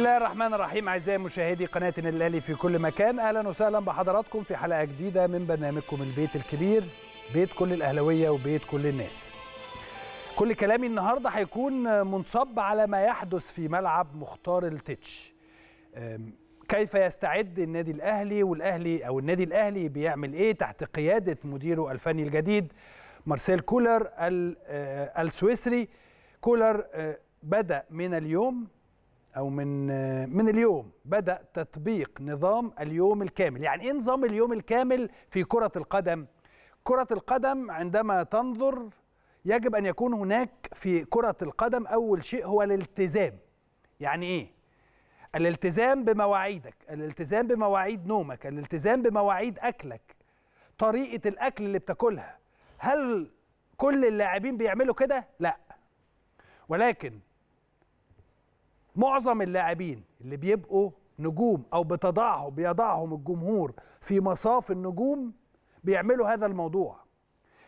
بسم الله الرحمن الرحيم اعزائي مشاهدي قناه الاهلي في كل مكان اهلا وسهلا بحضراتكم في حلقه جديده من برنامجكم البيت الكبير بيت كل الاهلاويه وبيت كل الناس كل كلامي النهارده هيكون منصب على ما يحدث في ملعب مختار التتش كيف يستعد النادي الاهلي والاهلي او النادي الاهلي بيعمل ايه تحت قياده مديره الفني الجديد مارسيل كولر أه، السويسري كولر أه، بدا من اليوم او من من اليوم بدا تطبيق نظام اليوم الكامل يعني ايه نظام اليوم الكامل في كره القدم كره القدم عندما تنظر يجب ان يكون هناك في كره القدم اول شيء هو الالتزام يعني ايه الالتزام بمواعيدك الالتزام بمواعيد نومك الالتزام بمواعيد اكلك طريقه الاكل اللي بتاكلها هل كل اللاعبين بيعملوا كده لا ولكن معظم اللاعبين اللي بيبقوا نجوم او بتضعهم بيضعهم الجمهور في مصاف النجوم بيعملوا هذا الموضوع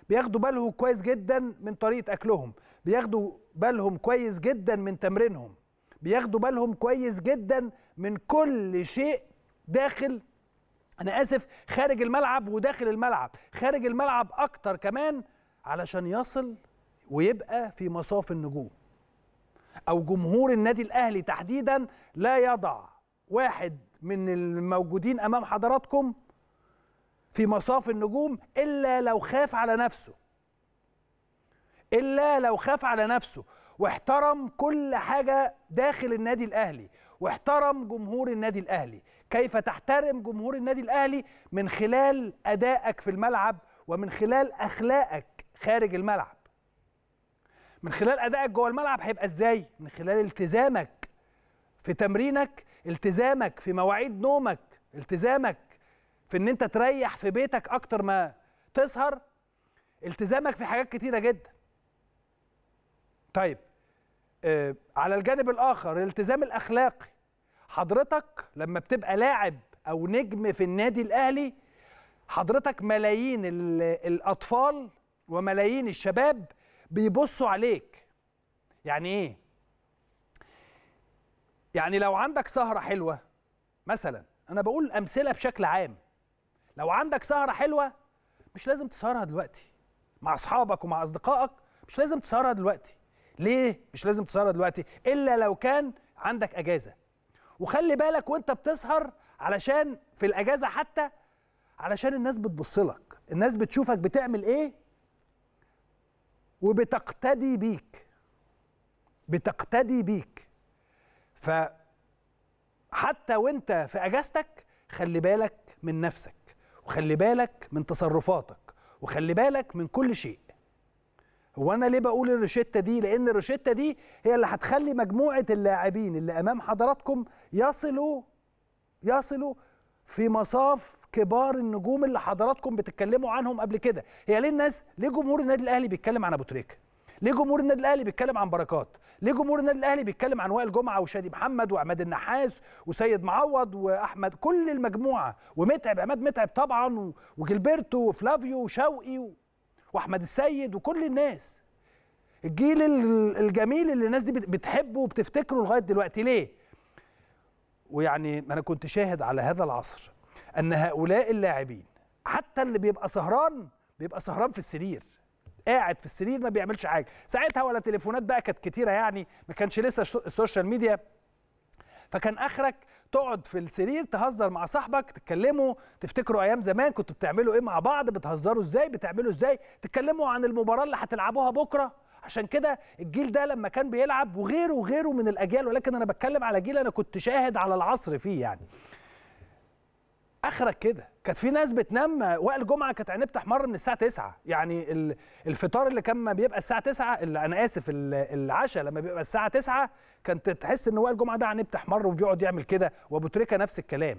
بياخدوا بالهم كويس جدا من طريقه اكلهم بياخدوا بالهم كويس جدا من تمرينهم بياخدوا بالهم كويس جدا من كل شيء داخل انا اسف خارج الملعب وداخل الملعب خارج الملعب اكتر كمان علشان يصل ويبقى في مصاف النجوم او جمهور النادي الاهلي تحديدا لا يضع واحد من الموجودين امام حضراتكم في مصاف النجوم الا لو خاف على نفسه الا لو خاف على نفسه واحترم كل حاجه داخل النادي الاهلي واحترم جمهور النادي الاهلي كيف تحترم جمهور النادي الاهلي من خلال ادائك في الملعب ومن خلال اخلاقك خارج الملعب من خلال ادائك جوه الملعب هيبقى ازاي من خلال التزامك في تمرينك التزامك في مواعيد نومك التزامك في ان انت تريح في بيتك اكتر ما تسهر التزامك في حاجات كتيره جدا طيب آه على الجانب الاخر الالتزام الاخلاقي حضرتك لما بتبقى لاعب او نجم في النادي الاهلي حضرتك ملايين الاطفال وملايين الشباب بيبصوا عليك يعني ايه يعني لو عندك سهره حلوه مثلا انا بقول امثله بشكل عام لو عندك سهره حلوه مش لازم تسهرها دلوقتي مع اصحابك ومع اصدقائك مش لازم تسهرها دلوقتي ليه مش لازم تسهرها دلوقتي الا لو كان عندك اجازه وخلي بالك وانت بتسهر علشان في الاجازه حتى علشان الناس بتبص لك الناس بتشوفك بتعمل ايه وبتقتدي بيك بتقتدي بيك ف حتى وانت في اجازتك خلي بالك من نفسك وخلي بالك من تصرفاتك وخلي بالك من كل شيء هو انا ليه بقول الروشته دي لان الروشته دي هي اللي هتخلي مجموعه اللاعبين اللي امام حضراتكم يصلوا يصلوا في مصاف كبار النجوم اللي حضراتكم بتتكلموا عنهم قبل كده هي ليه الناس ليه جمهور النادي الاهلي بيتكلم عن ابو تريكه ليه جمهور النادي الاهلي بيتكلم عن بركات ليه جمهور النادي الاهلي بيتكلم عن وائل جمعه وشادي محمد وعماد النحاس وسيد معوض واحمد كل المجموعه ومتعب عماد متعب طبعا وجلبرتو وفلافيو وشوقي واحمد السيد وكل الناس الجيل الجميل اللي الناس دي بتحبه وبتفتكره لغايه دلوقتي ليه ويعني انا كنت شاهد على هذا العصر ان هؤلاء اللاعبين حتى اللي بيبقى سهران بيبقى سهران في السرير قاعد في السرير ما بيعملش حاجه ساعتها ولا تليفونات بقى كانت كتيره يعني ما كانش لسه السوشيال ميديا فكان اخرك تقعد في السرير تهزر مع صاحبك تتكلموا تفتكروا ايام زمان كنتوا بتعملوا ايه مع بعض بتهزروا ازاي بتعملوا ازاي تتكلموا عن المباراه اللي هتلعبوها بكره عشان كده الجيل ده لما كان بيلعب وغيره وغيره من الاجيال ولكن انا بتكلم على جيل انا كنت شاهد على العصر فيه يعني اخرك كده كانت في ناس بتنام وائل جمعه كانت عينيه بتحمر من الساعه 9 يعني الفطار اللي كان ما بيبقى الساعه 9 اللي انا اسف العشاء لما بيبقى الساعه 9 كانت تحس ان وائل جمعه ده عينيه بتحمر وبيقعد يعمل كده وابو تريكه نفس الكلام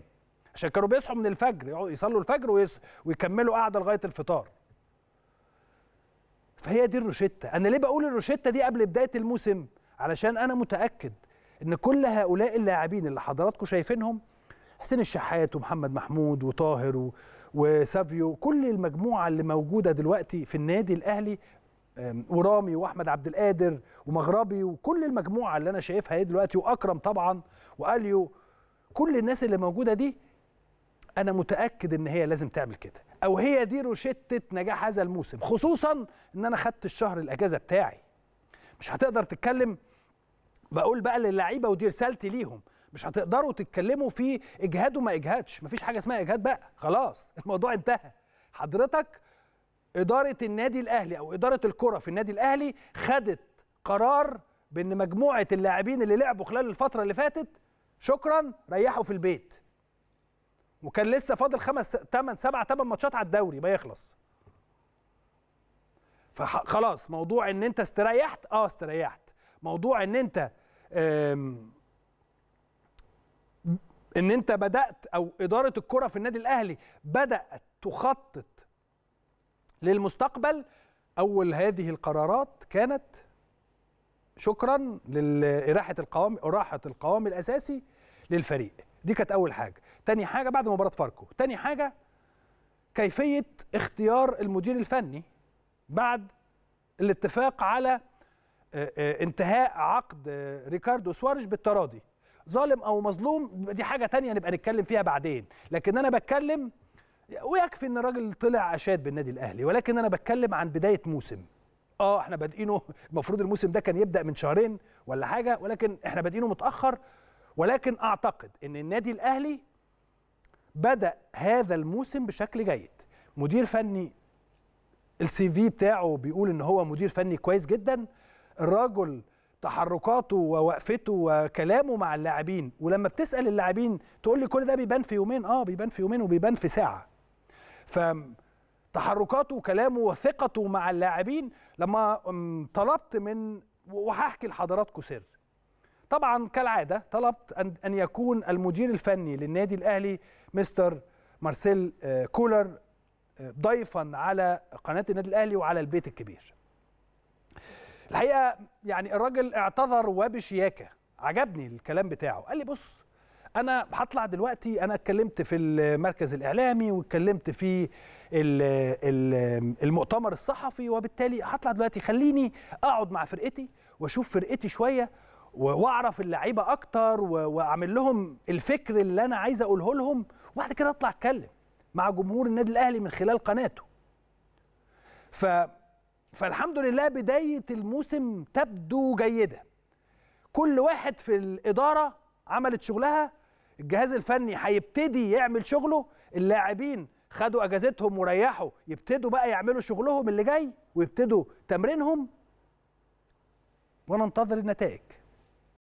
عشان كانوا بيصحوا من الفجر يصلوا الفجر ويكملوا قاعده لغايه الفطار فهي دي الروشتة أنا ليه بقول الروشتة دي قبل بداية الموسم علشان أنا متأكد إن كل هؤلاء اللاعبين اللي حضراتكم شايفينهم حسين الشحات ومحمد محمود وطاهر وسافيو كل المجموعة اللي موجودة دلوقتي في النادي الأهلي ورامي واحمد عبد القادر ومغربي وكل المجموعه اللي انا شايفها هي دلوقتي واكرم طبعا واليو كل الناس اللي موجوده دي انا متاكد ان هي لازم تعمل كده او هي دي روشته نجاح هذا الموسم خصوصا ان انا خدت الشهر الاجازه بتاعي مش هتقدر تتكلم بقول بقى للعيبه ودي رسالتي ليهم مش هتقدروا تتكلموا في اجهاد وما اجهادش مفيش حاجه اسمها اجهاد بقى خلاص الموضوع انتهى حضرتك اداره النادي الاهلي او اداره الكره في النادي الاهلي خدت قرار بان مجموعه اللاعبين اللي لعبوا خلال الفتره اللي فاتت شكرا ريحوا في البيت وكان لسه فاضل خمس ثمان سبع ثمان ماتشات على الدوري ما يخلص فخلاص موضوع ان انت استريحت اه استريحت موضوع ان انت ان انت بدات او اداره الكره في النادي الاهلي بدات تخطط للمستقبل اول هذه القرارات كانت شكرا لإراحة القوام إراحة القوام الأساسي للفريق دي كانت اول حاجه تاني حاجه بعد مباراه فاركو تاني حاجه كيفيه اختيار المدير الفني بعد الاتفاق على آه، آه، انتهاء عقد آه، ريكاردو سوارش بالتراضي ظالم او مظلوم دي حاجه تانية نبقى نتكلم فيها بعدين لكن انا بتكلم ويكفي ان الراجل طلع اشاد بالنادي الاهلي ولكن انا بتكلم عن بدايه موسم اه احنا بادئينه المفروض الموسم ده كان يبدا من شهرين ولا حاجه ولكن احنا بادئينه متاخر ولكن اعتقد ان النادي الاهلي بدا هذا الموسم بشكل جيد مدير فني السي في بتاعه بيقول ان هو مدير فني كويس جدا الراجل تحركاته ووقفته وكلامه مع اللاعبين ولما بتسال اللاعبين تقول لي كل ده بيبان في يومين اه بيبان في يومين وبيبان في ساعه ف تحركاته وكلامه وثقته مع اللاعبين لما طلبت من وهحكي لحضراتكم سر طبعا كالعاده طلبت ان يكون المدير الفني للنادي الاهلي مستر مارسيل آه، كولر آه، ضيفا على قناه النادي الاهلي وعلى البيت الكبير. الحقيقه يعني الراجل اعتذر وبشياكه عجبني الكلام بتاعه قال لي بص انا هطلع دلوقتي انا اتكلمت في المركز الاعلامي واتكلمت في المؤتمر الصحفي وبالتالي هطلع دلوقتي خليني اقعد مع فرقتي واشوف فرقتي شويه واعرف اللعيبه اكتر واعمل لهم الفكر اللي انا عايز اقوله لهم وبعد كده اطلع اتكلم مع جمهور النادي الاهلي من خلال قناته ف فالحمد لله بدايه الموسم تبدو جيده كل واحد في الاداره عملت شغلها الجهاز الفني هيبتدي يعمل شغله اللاعبين خدوا اجازتهم وريحوا يبتدوا بقى يعملوا شغلهم اللي جاي ويبتدوا تمرينهم وننتظر النتائج